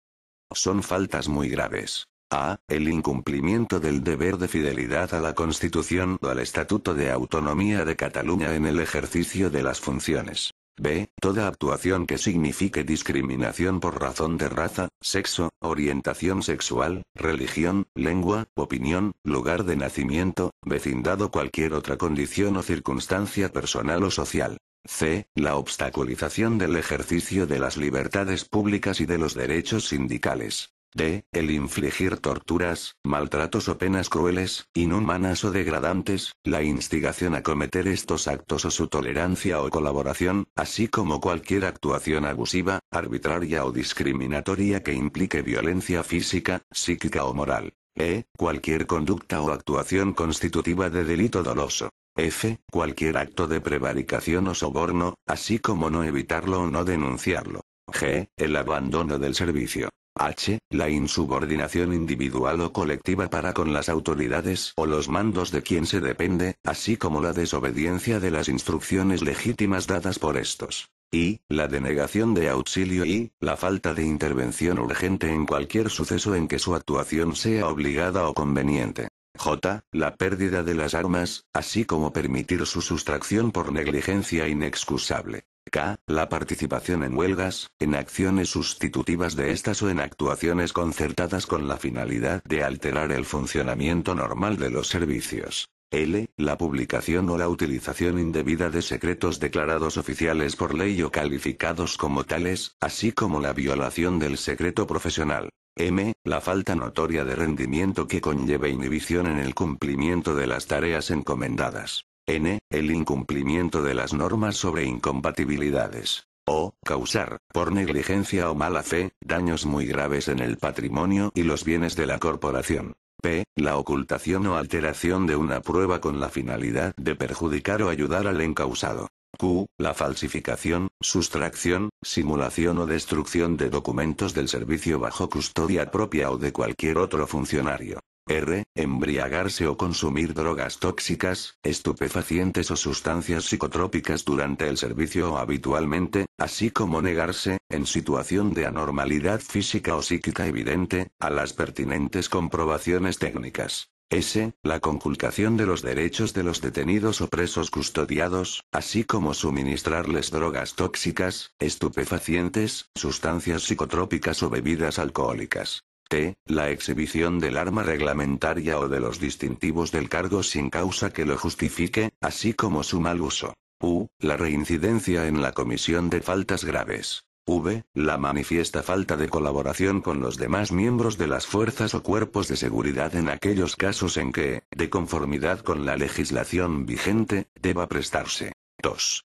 Son faltas muy graves, a. El incumplimiento del deber de fidelidad a la Constitución o al Estatuto de Autonomía de Cataluña en el ejercicio de las funciones. B. Toda actuación que signifique discriminación por razón de raza, sexo, orientación sexual, religión, lengua, opinión, lugar de nacimiento, vecindad o cualquier otra condición o circunstancia personal o social. C. La obstaculización del ejercicio de las libertades públicas y de los derechos sindicales d. el infligir torturas, maltratos o penas crueles, inhumanas o degradantes, la instigación a cometer estos actos o su tolerancia o colaboración, así como cualquier actuación abusiva, arbitraria o discriminatoria que implique violencia física, psíquica o moral. E. Cualquier conducta o actuación constitutiva de delito doloso. F. Cualquier acto de prevaricación o soborno, así como no evitarlo o no denunciarlo. G. El abandono del servicio. H. La insubordinación individual o colectiva para con las autoridades o los mandos de quien se depende, así como la desobediencia de las instrucciones legítimas dadas por estos. Y, la denegación de auxilio y, la falta de intervención urgente en cualquier suceso en que su actuación sea obligada o conveniente. J. La pérdida de las armas, así como permitir su sustracción por negligencia inexcusable. K. La participación en huelgas, en acciones sustitutivas de estas o en actuaciones concertadas con la finalidad de alterar el funcionamiento normal de los servicios. L. La publicación o la utilización indebida de secretos declarados oficiales por ley o calificados como tales, así como la violación del secreto profesional. M. La falta notoria de rendimiento que conlleve inhibición en el cumplimiento de las tareas encomendadas. N. El incumplimiento de las normas sobre incompatibilidades. O. Causar, por negligencia o mala fe, daños muy graves en el patrimonio y los bienes de la corporación. P. La ocultación o alteración de una prueba con la finalidad de perjudicar o ayudar al encausado. Q. La falsificación, sustracción, simulación o destrucción de documentos del servicio bajo custodia propia o de cualquier otro funcionario. R. Embriagarse o consumir drogas tóxicas, estupefacientes o sustancias psicotrópicas durante el servicio o habitualmente, así como negarse, en situación de anormalidad física o psíquica evidente, a las pertinentes comprobaciones técnicas. S. La conculcación de los derechos de los detenidos o presos custodiados, así como suministrarles drogas tóxicas, estupefacientes, sustancias psicotrópicas o bebidas alcohólicas. T. La exhibición del arma reglamentaria o de los distintivos del cargo sin causa que lo justifique, así como su mal uso. U. La reincidencia en la comisión de faltas graves. V. La manifiesta falta de colaboración con los demás miembros de las fuerzas o cuerpos de seguridad en aquellos casos en que, de conformidad con la legislación vigente, deba prestarse. 2.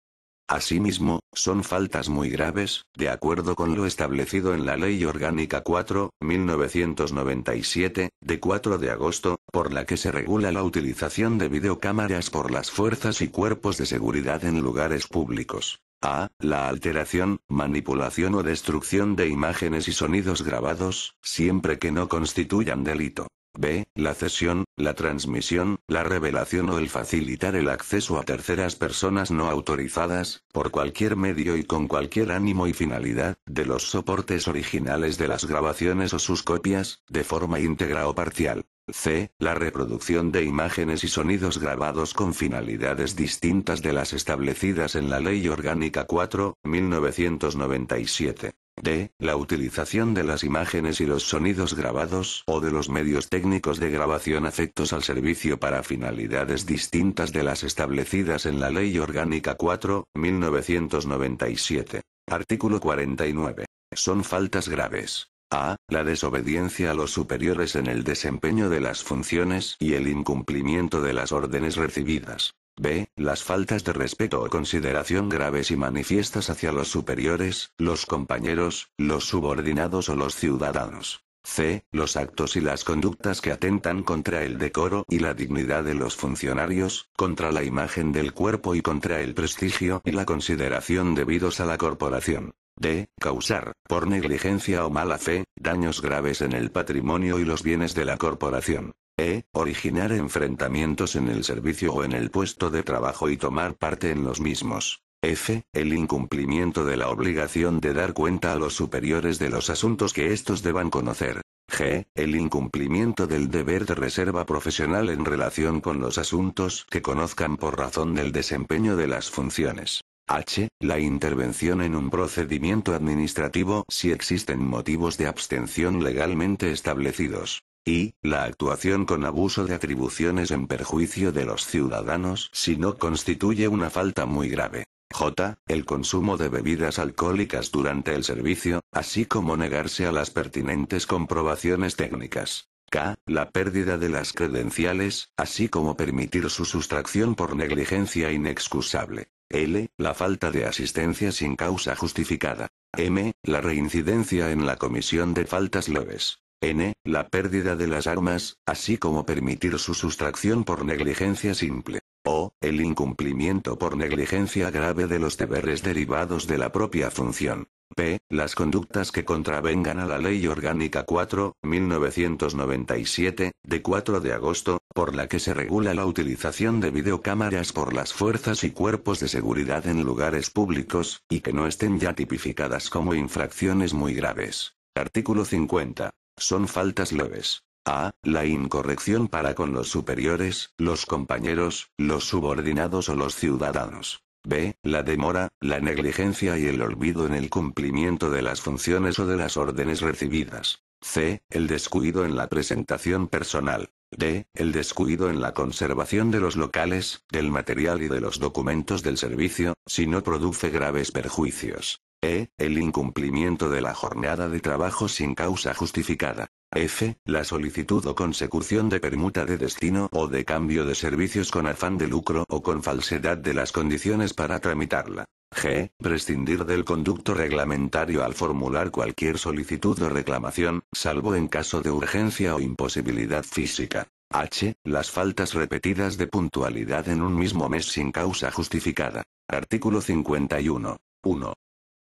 Asimismo, son faltas muy graves, de acuerdo con lo establecido en la Ley Orgánica 4, 1997, de 4 de agosto, por la que se regula la utilización de videocámaras por las fuerzas y cuerpos de seguridad en lugares públicos. A. La alteración, manipulación o destrucción de imágenes y sonidos grabados, siempre que no constituyan delito. B. La cesión, la transmisión, la revelación o el facilitar el acceso a terceras personas no autorizadas, por cualquier medio y con cualquier ánimo y finalidad, de los soportes originales de las grabaciones o sus copias, de forma íntegra o parcial. C. La reproducción de imágenes y sonidos grabados con finalidades distintas de las establecidas en la Ley Orgánica 4, 1997. D. La utilización de las imágenes y los sonidos grabados o de los medios técnicos de grabación afectos al servicio para finalidades distintas de las establecidas en la Ley Orgánica 4, 1997. Artículo 49. Son faltas graves. A. La desobediencia a los superiores en el desempeño de las funciones y el incumplimiento de las órdenes recibidas. B. Las faltas de respeto o consideración graves y manifiestas hacia los superiores, los compañeros, los subordinados o los ciudadanos. C. Los actos y las conductas que atentan contra el decoro y la dignidad de los funcionarios, contra la imagen del cuerpo y contra el prestigio y la consideración debidos a la corporación. D. Causar, por negligencia o mala fe, daños graves en el patrimonio y los bienes de la corporación e. originar enfrentamientos en el servicio o en el puesto de trabajo y tomar parte en los mismos. F. El incumplimiento de la obligación de dar cuenta a los superiores de los asuntos que estos deban conocer. G. El incumplimiento del deber de reserva profesional en relación con los asuntos que conozcan por razón del desempeño de las funciones. H. La intervención en un procedimiento administrativo si existen motivos de abstención legalmente establecidos y, la actuación con abuso de atribuciones en perjuicio de los ciudadanos si no constituye una falta muy grave. J. El consumo de bebidas alcohólicas durante el servicio, así como negarse a las pertinentes comprobaciones técnicas. K. La pérdida de las credenciales, así como permitir su sustracción por negligencia inexcusable. L. La falta de asistencia sin causa justificada. M. La reincidencia en la comisión de faltas leves. N. La pérdida de las armas, así como permitir su sustracción por negligencia simple. O. El incumplimiento por negligencia grave de los deberes derivados de la propia función. P. Las conductas que contravengan a la Ley Orgánica 4, 1997, de 4 de agosto, por la que se regula la utilización de videocámaras por las fuerzas y cuerpos de seguridad en lugares públicos, y que no estén ya tipificadas como infracciones muy graves. Artículo 50. Son faltas leves. A. La incorrección para con los superiores, los compañeros, los subordinados o los ciudadanos. B. La demora, la negligencia y el olvido en el cumplimiento de las funciones o de las órdenes recibidas. C. El descuido en la presentación personal. D. El descuido en la conservación de los locales, del material y de los documentos del servicio, si no produce graves perjuicios. E. El incumplimiento de la jornada de trabajo sin causa justificada. F. La solicitud o consecución de permuta de destino o de cambio de servicios con afán de lucro o con falsedad de las condiciones para tramitarla. G. Prescindir del conducto reglamentario al formular cualquier solicitud o reclamación, salvo en caso de urgencia o imposibilidad física. H. Las faltas repetidas de puntualidad en un mismo mes sin causa justificada. Artículo 51. 1.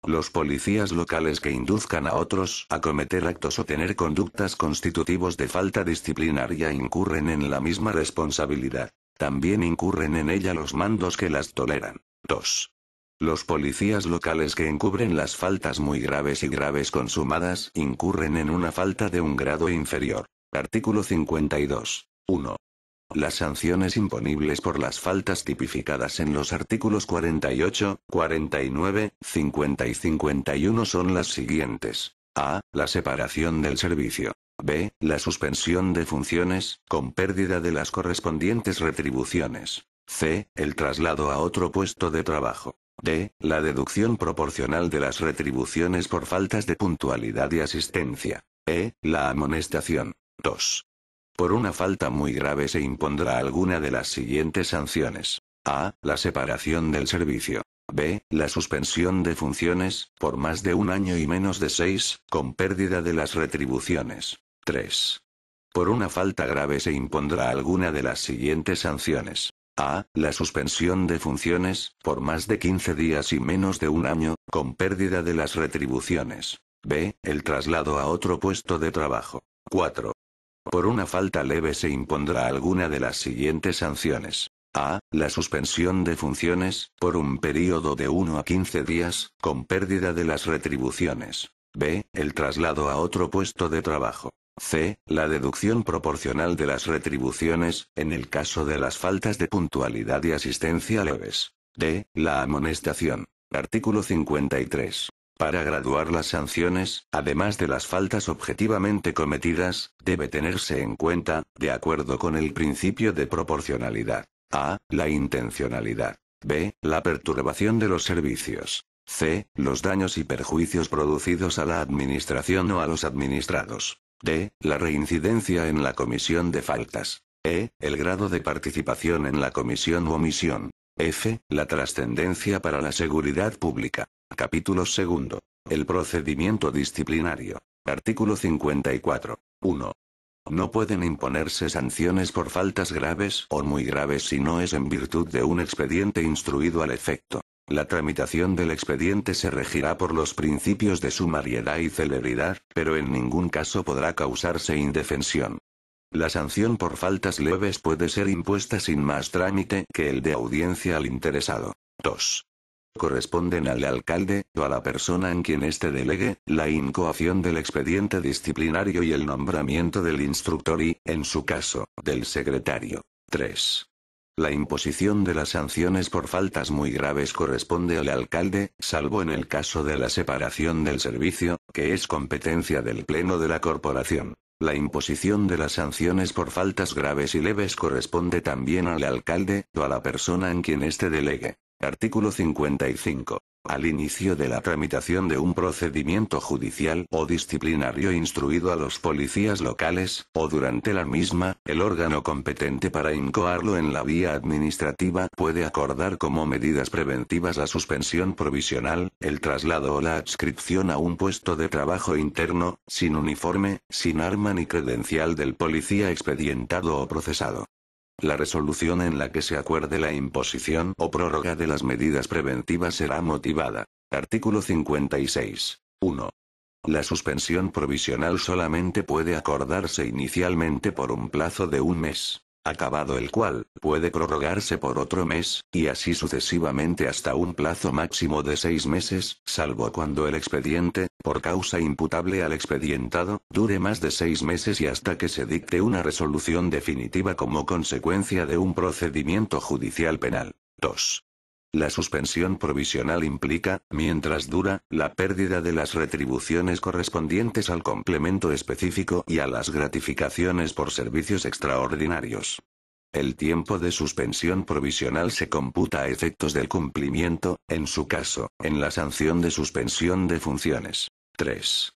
Los policías locales que induzcan a otros a cometer actos o tener conductas constitutivos de falta disciplinaria incurren en la misma responsabilidad. También incurren en ella los mandos que las toleran. 2. Los policías locales que encubren las faltas muy graves y graves consumadas incurren en una falta de un grado inferior. Artículo 52. 1. Las sanciones imponibles por las faltas tipificadas en los artículos 48, 49, 50 y 51 son las siguientes. A. La separación del servicio. B. La suspensión de funciones, con pérdida de las correspondientes retribuciones. C. El traslado a otro puesto de trabajo. D. La deducción proporcional de las retribuciones por faltas de puntualidad y asistencia. E. La amonestación. 2. Por una falta muy grave se impondrá alguna de las siguientes sanciones. A. La separación del servicio. B. La suspensión de funciones, por más de un año y menos de seis, con pérdida de las retribuciones. 3. Por una falta grave se impondrá alguna de las siguientes sanciones. A. La suspensión de funciones, por más de 15 días y menos de un año, con pérdida de las retribuciones. B. El traslado a otro puesto de trabajo. 4. Por una falta leve se impondrá alguna de las siguientes sanciones. A. La suspensión de funciones, por un período de 1 a 15 días, con pérdida de las retribuciones. B. El traslado a otro puesto de trabajo. C. La deducción proporcional de las retribuciones, en el caso de las faltas de puntualidad y asistencia leves. D. La amonestación. Artículo 53. Para graduar las sanciones, además de las faltas objetivamente cometidas, debe tenerse en cuenta, de acuerdo con el principio de proporcionalidad. A. La intencionalidad. B. La perturbación de los servicios. C. Los daños y perjuicios producidos a la administración o a los administrados. D. La reincidencia en la comisión de faltas. E. El grado de participación en la comisión u omisión. F. La trascendencia para la seguridad pública. Capítulo 2. El procedimiento disciplinario. Artículo 54. 1. No pueden imponerse sanciones por faltas graves o muy graves si no es en virtud de un expediente instruido al efecto. La tramitación del expediente se regirá por los principios de sumariedad y celeridad, pero en ningún caso podrá causarse indefensión. La sanción por faltas leves puede ser impuesta sin más trámite que el de audiencia al interesado. 2 corresponden al alcalde, o a la persona en quien éste delegue, la incoación del expediente disciplinario y el nombramiento del instructor y, en su caso, del secretario. 3. La imposición de las sanciones por faltas muy graves corresponde al alcalde, salvo en el caso de la separación del servicio, que es competencia del Pleno de la Corporación. La imposición de las sanciones por faltas graves y leves corresponde también al alcalde, o a la persona en quien éste delegue. Artículo 55. Al inicio de la tramitación de un procedimiento judicial o disciplinario instruido a los policías locales, o durante la misma, el órgano competente para incoarlo en la vía administrativa puede acordar como medidas preventivas la suspensión provisional, el traslado o la adscripción a un puesto de trabajo interno, sin uniforme, sin arma ni credencial del policía expedientado o procesado. La resolución en la que se acuerde la imposición o prórroga de las medidas preventivas será motivada. Artículo 56. 1. La suspensión provisional solamente puede acordarse inicialmente por un plazo de un mes acabado el cual, puede prorrogarse por otro mes, y así sucesivamente hasta un plazo máximo de seis meses, salvo cuando el expediente, por causa imputable al expedientado, dure más de seis meses y hasta que se dicte una resolución definitiva como consecuencia de un procedimiento judicial penal. 2. La suspensión provisional implica, mientras dura, la pérdida de las retribuciones correspondientes al complemento específico y a las gratificaciones por servicios extraordinarios. El tiempo de suspensión provisional se computa a efectos del cumplimiento, en su caso, en la sanción de suspensión de funciones. 3.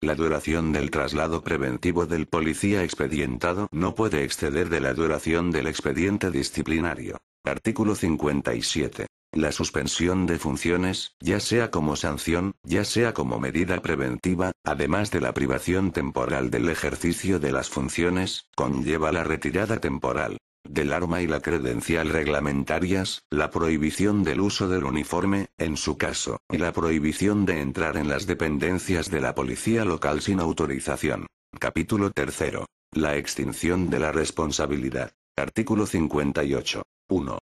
La duración del traslado preventivo del policía expedientado no puede exceder de la duración del expediente disciplinario. Artículo 57. La suspensión de funciones, ya sea como sanción, ya sea como medida preventiva, además de la privación temporal del ejercicio de las funciones, conlleva la retirada temporal del arma y la credencial reglamentarias, la prohibición del uso del uniforme, en su caso, y la prohibición de entrar en las dependencias de la policía local sin autorización. Capítulo 3. La extinción de la responsabilidad. Artículo 58. 1.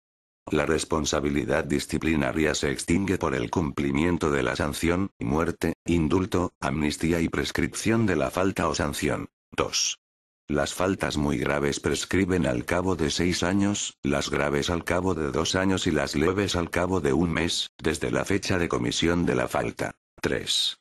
La responsabilidad disciplinaria se extingue por el cumplimiento de la sanción, muerte, indulto, amnistía y prescripción de la falta o sanción. 2. Las faltas muy graves prescriben al cabo de seis años, las graves al cabo de dos años y las leves al cabo de un mes, desde la fecha de comisión de la falta. 3.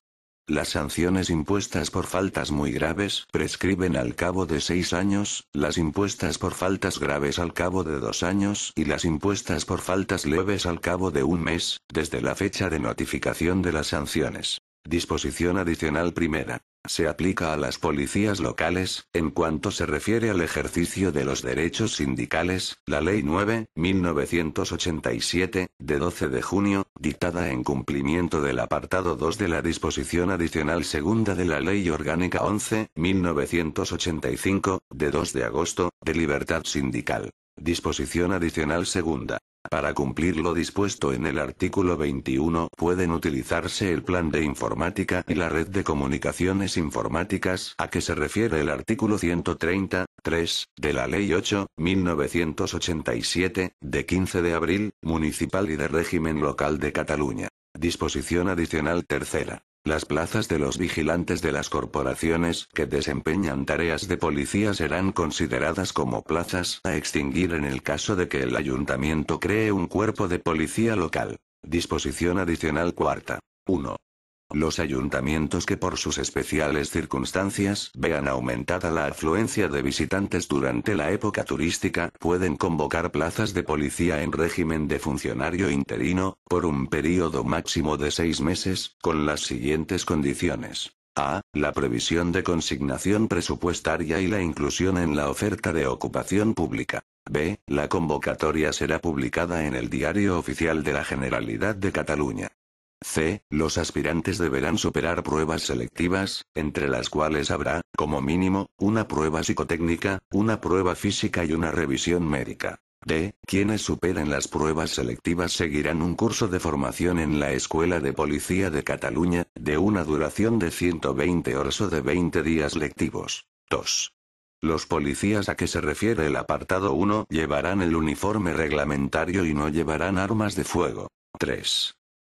Las sanciones impuestas por faltas muy graves prescriben al cabo de seis años, las impuestas por faltas graves al cabo de dos años y las impuestas por faltas leves al cabo de un mes, desde la fecha de notificación de las sanciones. Disposición adicional primera. Se aplica a las policías locales, en cuanto se refiere al ejercicio de los derechos sindicales, la Ley 9, 1987, de 12 de junio, dictada en cumplimiento del apartado 2 de la disposición adicional segunda de la Ley Orgánica 11, 1985, de 2 de agosto, de libertad sindical. Disposición adicional segunda. Para cumplir lo dispuesto en el artículo 21 pueden utilizarse el plan de informática y la red de comunicaciones informáticas a que se refiere el artículo 130, 3, de la Ley 8, 1987, de 15 de abril, municipal y de régimen local de Cataluña. Disposición adicional tercera. Las plazas de los vigilantes de las corporaciones que desempeñan tareas de policía serán consideradas como plazas a extinguir en el caso de que el ayuntamiento cree un cuerpo de policía local. Disposición adicional cuarta. 1. Los ayuntamientos que por sus especiales circunstancias vean aumentada la afluencia de visitantes durante la época turística pueden convocar plazas de policía en régimen de funcionario interino, por un período máximo de seis meses, con las siguientes condiciones. A. La previsión de consignación presupuestaria y la inclusión en la oferta de ocupación pública. B. La convocatoria será publicada en el Diario Oficial de la Generalidad de Cataluña. C. Los aspirantes deberán superar pruebas selectivas, entre las cuales habrá, como mínimo, una prueba psicotécnica, una prueba física y una revisión médica. D. Quienes superen las pruebas selectivas seguirán un curso de formación en la Escuela de Policía de Cataluña, de una duración de 120 horas o de 20 días lectivos. 2. Los policías a que se refiere el apartado 1 llevarán el uniforme reglamentario y no llevarán armas de fuego. 3.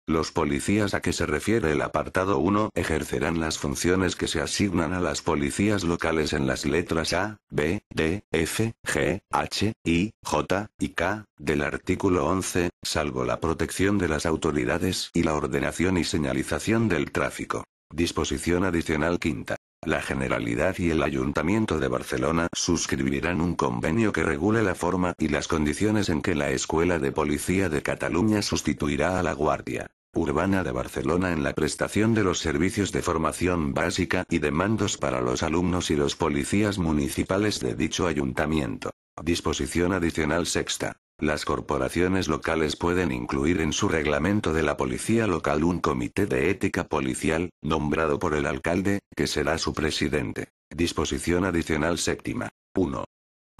Los policías a que se refiere el apartado 1 ejercerán las funciones que se asignan a las policías locales en las letras A, B, D, F, G, H, I, J y K del artículo 11, salvo la protección de las autoridades y la ordenación y señalización del tráfico. Disposición adicional quinta. La Generalidad y el Ayuntamiento de Barcelona suscribirán un convenio que regule la forma y las condiciones en que la Escuela de Policía de Cataluña sustituirá a la Guardia. Urbana de Barcelona en la prestación de los servicios de formación básica y de mandos para los alumnos y los policías municipales de dicho ayuntamiento. Disposición adicional sexta. Las corporaciones locales pueden incluir en su reglamento de la policía local un comité de ética policial, nombrado por el alcalde, que será su presidente. Disposición adicional séptima. 1.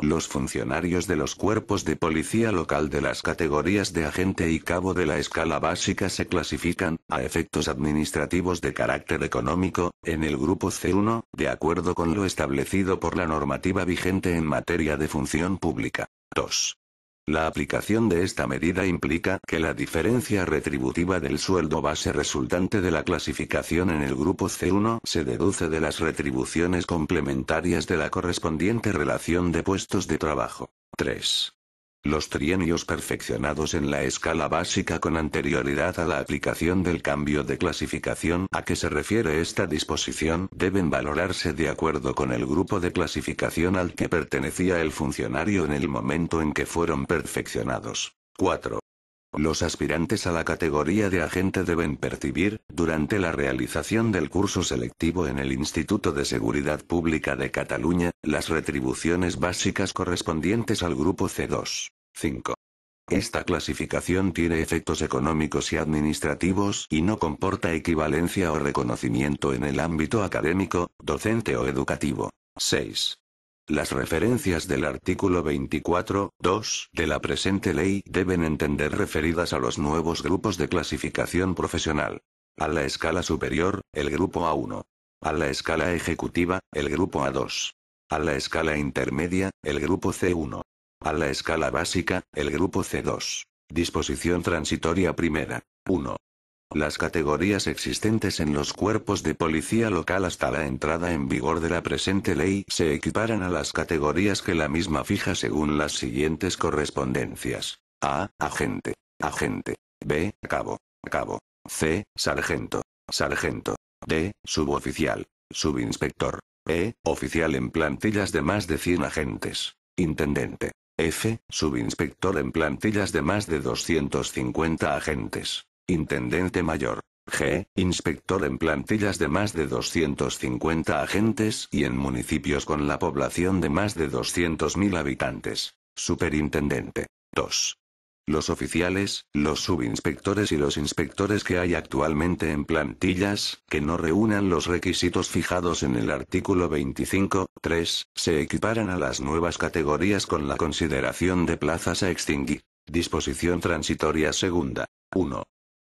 Los funcionarios de los cuerpos de policía local de las categorías de agente y cabo de la escala básica se clasifican, a efectos administrativos de carácter económico, en el grupo C1, de acuerdo con lo establecido por la normativa vigente en materia de función pública. 2. La aplicación de esta medida implica que la diferencia retributiva del sueldo base resultante de la clasificación en el grupo C1 se deduce de las retribuciones complementarias de la correspondiente relación de puestos de trabajo. 3. Los trienios perfeccionados en la escala básica con anterioridad a la aplicación del cambio de clasificación a que se refiere esta disposición deben valorarse de acuerdo con el grupo de clasificación al que pertenecía el funcionario en el momento en que fueron perfeccionados. 4. Los aspirantes a la categoría de agente deben percibir, durante la realización del curso selectivo en el Instituto de Seguridad Pública de Cataluña, las retribuciones básicas correspondientes al grupo C2. 5. Esta clasificación tiene efectos económicos y administrativos y no comporta equivalencia o reconocimiento en el ámbito académico, docente o educativo. 6. Las referencias del artículo 24.2 de la presente ley deben entender referidas a los nuevos grupos de clasificación profesional. A la escala superior, el grupo A1. A la escala ejecutiva, el grupo A2. A la escala intermedia, el grupo C1. A la escala básica, el grupo C2. Disposición transitoria primera. 1. Las categorías existentes en los cuerpos de policía local hasta la entrada en vigor de la presente ley se equiparan a las categorías que la misma fija según las siguientes correspondencias. A. Agente. Agente. B. Cabo. Cabo. C. Sargento. Sargento. D. Suboficial. Subinspector. E. Oficial en plantillas de más de 100 agentes. Intendente. F. Subinspector en plantillas de más de 250 agentes. Intendente Mayor. G. Inspector en plantillas de más de 250 agentes y en municipios con la población de más de 200.000 habitantes. Superintendente. 2. Los oficiales, los subinspectores y los inspectores que hay actualmente en plantillas, que no reúnan los requisitos fijados en el artículo 25, 3, se equiparan a las nuevas categorías con la consideración de plazas a extinguir. Disposición transitoria segunda. 1.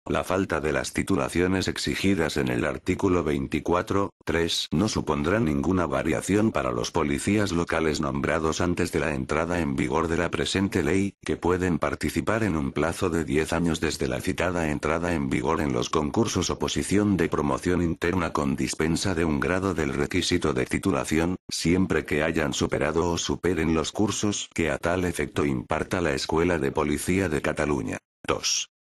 La falta de las titulaciones exigidas en el artículo 24.3 no supondrá ninguna variación para los policías locales nombrados antes de la entrada en vigor de la presente ley, que pueden participar en un plazo de 10 años desde la citada entrada en vigor en los concursos o posición de promoción interna con dispensa de un grado del requisito de titulación, siempre que hayan superado o superen los cursos que a tal efecto imparta la Escuela de Policía de Cataluña. 2.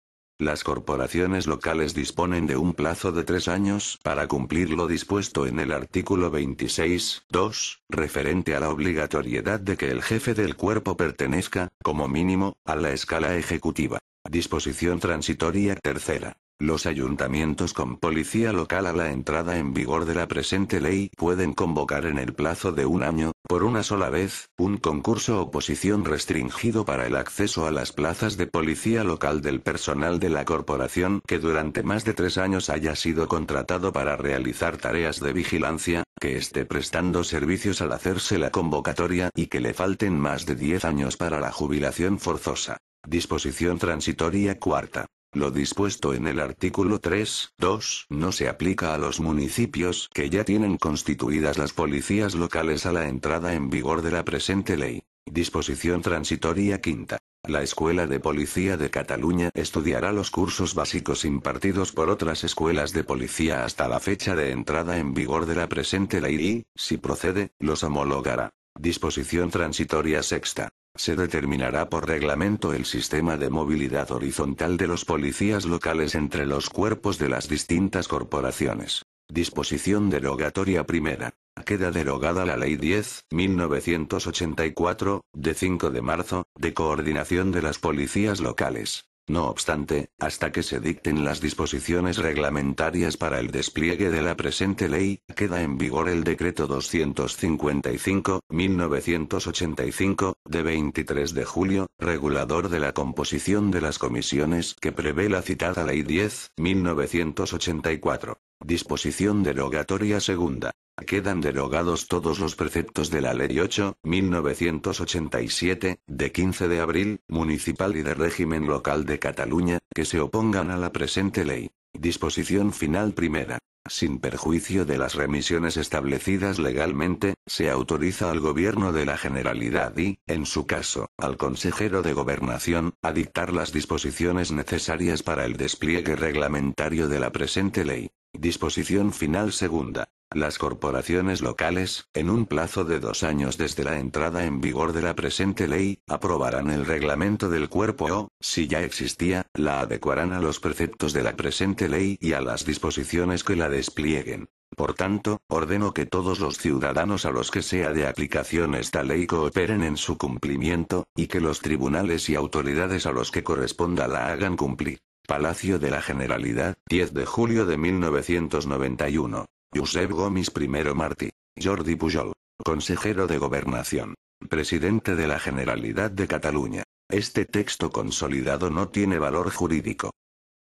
Las corporaciones locales disponen de un plazo de tres años para cumplir lo dispuesto en el artículo 26.2, referente a la obligatoriedad de que el jefe del cuerpo pertenezca, como mínimo, a la escala ejecutiva. Disposición transitoria tercera. Los ayuntamientos con policía local a la entrada en vigor de la presente ley pueden convocar en el plazo de un año, por una sola vez, un concurso o posición restringido para el acceso a las plazas de policía local del personal de la corporación que durante más de tres años haya sido contratado para realizar tareas de vigilancia, que esté prestando servicios al hacerse la convocatoria y que le falten más de diez años para la jubilación forzosa. Disposición transitoria cuarta. Lo dispuesto en el artículo 3.2 no se aplica a los municipios que ya tienen constituidas las policías locales a la entrada en vigor de la presente ley. Disposición transitoria quinta. La Escuela de Policía de Cataluña estudiará los cursos básicos impartidos por otras escuelas de policía hasta la fecha de entrada en vigor de la presente ley y, si procede, los homologará. Disposición transitoria sexta. Se determinará por reglamento el sistema de movilidad horizontal de los policías locales entre los cuerpos de las distintas corporaciones. Disposición derogatoria primera. Queda derogada la Ley 10, 1984, de 5 de marzo, de coordinación de las policías locales, no obstante, hasta que se dicten las disposiciones reglamentarias para el despliegue de la presente ley, queda en vigor el Decreto 255-1985, de 23 de julio, regulador de la composición de las comisiones que prevé la citada Ley 10-1984. Disposición derogatoria segunda. Quedan derogados todos los preceptos de la Ley 8, 1987, de 15 de abril, municipal y de régimen local de Cataluña, que se opongan a la presente ley. Disposición final primera. Sin perjuicio de las remisiones establecidas legalmente, se autoriza al Gobierno de la Generalidad y, en su caso, al Consejero de Gobernación, a dictar las disposiciones necesarias para el despliegue reglamentario de la presente ley. Disposición final segunda. Las corporaciones locales, en un plazo de dos años desde la entrada en vigor de la presente ley, aprobarán el reglamento del cuerpo o, si ya existía, la adecuarán a los preceptos de la presente ley y a las disposiciones que la desplieguen. Por tanto, ordeno que todos los ciudadanos a los que sea de aplicación esta ley cooperen en su cumplimiento, y que los tribunales y autoridades a los que corresponda la hagan cumplir. Palacio de la Generalidad, 10 de julio de 1991. Josep Gómez I Martí. Jordi Pujol. Consejero de Gobernación. Presidente de la Generalidad de Cataluña. Este texto consolidado no tiene valor jurídico.